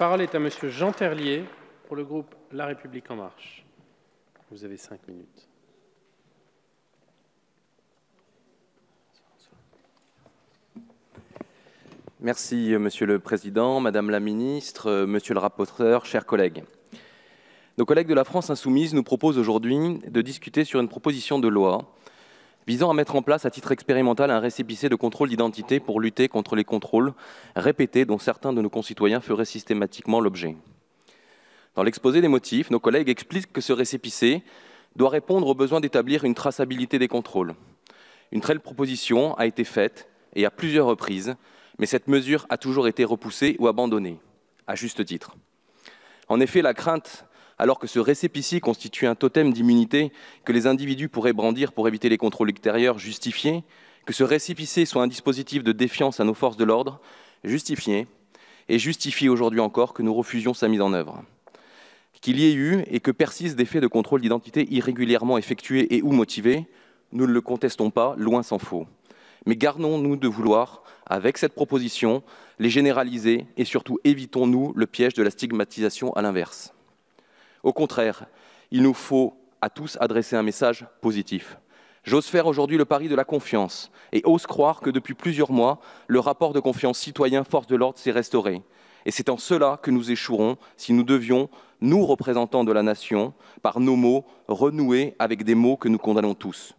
La parole est à Monsieur Jean Terlier pour le groupe La République en marche. Vous avez cinq minutes. Merci, euh, Monsieur le Président, Madame la Ministre, euh, Monsieur le rapporteur, chers collègues. Nos collègues de la France Insoumise nous proposent aujourd'hui de discuter sur une proposition de loi visant à mettre en place à titre expérimental un récépissé de contrôle d'identité pour lutter contre les contrôles répétés dont certains de nos concitoyens feraient systématiquement l'objet. Dans l'exposé des motifs, nos collègues expliquent que ce récépissé doit répondre au besoin d'établir une traçabilité des contrôles. Une telle proposition a été faite et à plusieurs reprises, mais cette mesure a toujours été repoussée ou abandonnée, à juste titre. En effet, la crainte alors que ce récépissé constitue un totem d'immunité que les individus pourraient brandir pour éviter les contrôles extérieurs justifiés, que ce récépissé soit un dispositif de défiance à nos forces de l'ordre justifié, et justifie aujourd'hui encore que nous refusions sa mise en œuvre. Qu'il y ait eu et que persistent des faits de contrôle d'identité irrégulièrement effectués et ou motivés, nous ne le contestons pas, loin s'en faut. Mais gardons-nous de vouloir, avec cette proposition, les généraliser et surtout évitons-nous le piège de la stigmatisation à l'inverse. Au contraire, il nous faut à tous adresser un message positif. J'ose faire aujourd'hui le pari de la confiance et ose croire que depuis plusieurs mois, le rapport de confiance citoyen-force de l'ordre s'est restauré. Et c'est en cela que nous échouerons si nous devions, nous représentants de la nation, par nos mots, renouer avec des mots que nous condamnons tous.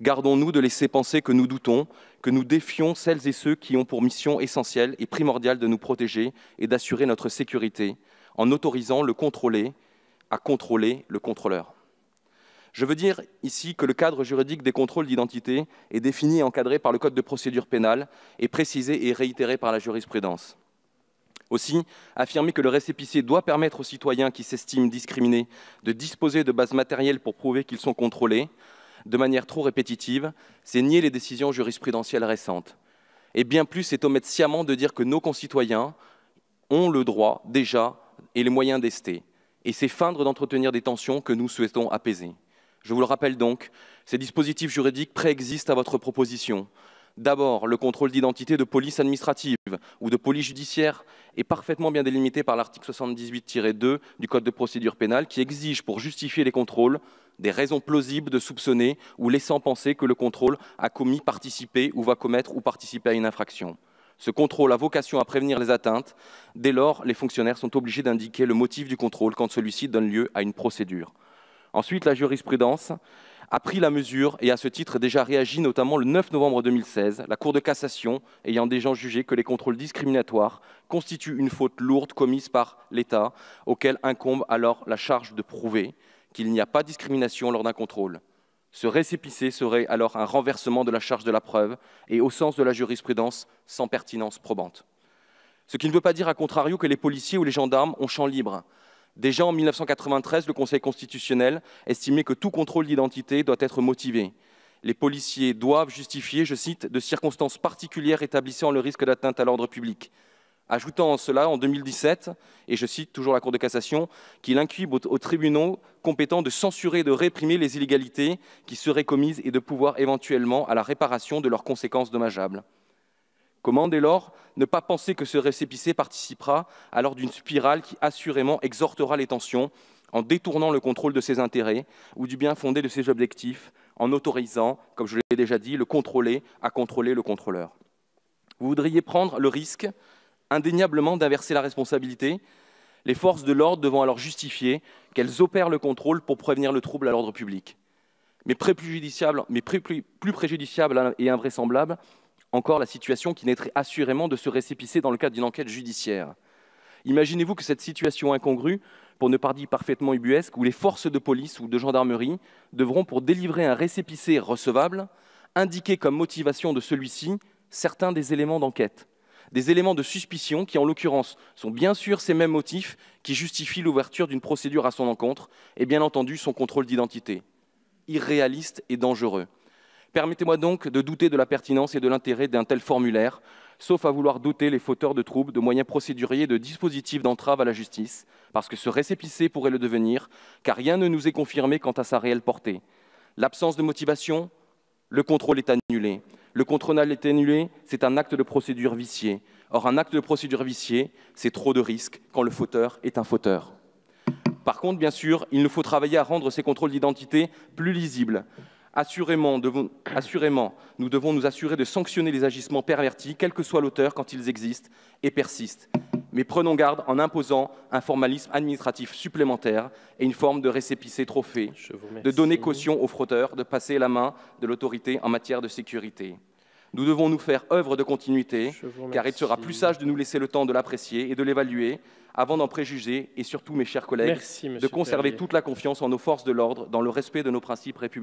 Gardons-nous de laisser penser que nous doutons, que nous défions celles et ceux qui ont pour mission essentielle et primordiale de nous protéger et d'assurer notre sécurité, en autorisant le contrôler à contrôler le contrôleur. Je veux dire ici que le cadre juridique des contrôles d'identité est défini et encadré par le Code de procédure pénale et précisé et réitéré par la jurisprudence. Aussi, affirmer que le récépissé doit permettre aux citoyens qui s'estiment discriminés de disposer de bases matérielles pour prouver qu'ils sont contrôlés, de manière trop répétitive, c'est nier les décisions jurisprudentielles récentes. Et bien plus, c'est omettre sciemment de dire que nos concitoyens ont le droit déjà et les moyens d'ester et c'est feindre d'entretenir des tensions que nous souhaitons apaiser. Je vous le rappelle donc, ces dispositifs juridiques préexistent à votre proposition. D'abord, le contrôle d'identité de police administrative ou de police judiciaire est parfaitement bien délimité par l'article 78-2 du Code de procédure pénale qui exige pour justifier les contrôles des raisons plausibles de soupçonner ou laissant penser que le contrôle a commis, participé ou va commettre ou participer à une infraction. Ce contrôle a vocation à prévenir les atteintes. Dès lors, les fonctionnaires sont obligés d'indiquer le motif du contrôle quand celui-ci donne lieu à une procédure. Ensuite, la jurisprudence a pris la mesure et à ce titre déjà réagi notamment le 9 novembre 2016, la Cour de cassation ayant déjà jugé que les contrôles discriminatoires constituent une faute lourde commise par l'État, auquel incombe alors la charge de prouver qu'il n'y a pas de discrimination lors d'un contrôle. Ce récépissé serait alors un renversement de la charge de la preuve et, au sens de la jurisprudence, sans pertinence probante. Ce qui ne veut pas dire, à contrario, que les policiers ou les gendarmes ont champ libre. Déjà en 1993, le Conseil constitutionnel estimait que tout contrôle d'identité doit être motivé. Les policiers doivent justifier, je cite, de circonstances particulières établissant le risque d'atteinte à l'ordre public ajoutant en cela en 2017, et je cite toujours la Cour de cassation, qu'il incube aux, tribunaux compétents de censurer et de réprimer les illégalités qui seraient commises et de pouvoir éventuellement à la réparation de leurs conséquences dommageables. Comment dès lors ne pas penser que ce récépissé participera alors d'une spirale qui assurément exhortera les tensions en détournant le contrôle de ses intérêts ou du bien fondé de ses objectifs, en autorisant, comme je l'ai déjà dit, le contrôlé à contrôler le contrôleur. Vous voudriez prendre le risque indéniablement d'inverser la responsabilité, les forces de l'ordre devront alors justifier qu'elles opèrent le contrôle pour prévenir le trouble à l'ordre public. Mais, plus, préjudiciable et invraisemblable, encore la situation qui naîtrait assurément de se récépissé dans le cadre d'une enquête judiciaire. Imaginez-vous que cette situation incongrue, pour ne pas dire parfaitement ubuesque, où les forces de police ou de gendarmerie devront, pour délivrer un récépissé recevable, indiquer comme motivation de celui-ci certains des éléments d'enquête des éléments de suspicion qui, en l'occurrence, sont bien sûr ces mêmes motifs qui justifient l'ouverture d'une procédure à son encontre et bien entendu son contrôle d'identité. Irréaliste et dangereux. Permettez-moi donc de douter de la pertinence et de l'intérêt d'un tel formulaire, sauf à vouloir douter les fauteurs de troubles de moyens procéduriers et de dispositifs d'entrave à la justice, parce que ce récépissé pourrait le devenir, car rien ne nous est confirmé quant à sa réelle portée. L'absence de motivation, le contrôle est annulé. Le contrôle est annulé, c'est un acte de procédure vicié. Or, un acte de procédure vicié, c'est trop de risques quand le fauteur est un fauteur. Par contre, bien sûr, il nous faut travailler à rendre ces contrôles d'identité plus lisibles. Assurément, assurément, nous devons nous assurer de sanctionner les agissements pervertis, quel que soit l'auteur, quand ils existent et persistent mais prenons garde en imposant un formalisme administratif supplémentaire et une forme de récépissé trophée, de donner caution aux frotteurs de passer la main de l'autorité en matière de sécurité. Nous devons nous faire œuvre de continuité, car il sera plus sage de nous laisser le temps de l'apprécier et de l'évaluer avant d'en préjuger et surtout, mes chers collègues, de conserver toute la confiance en nos forces de l'ordre dans le respect de nos principes républicains.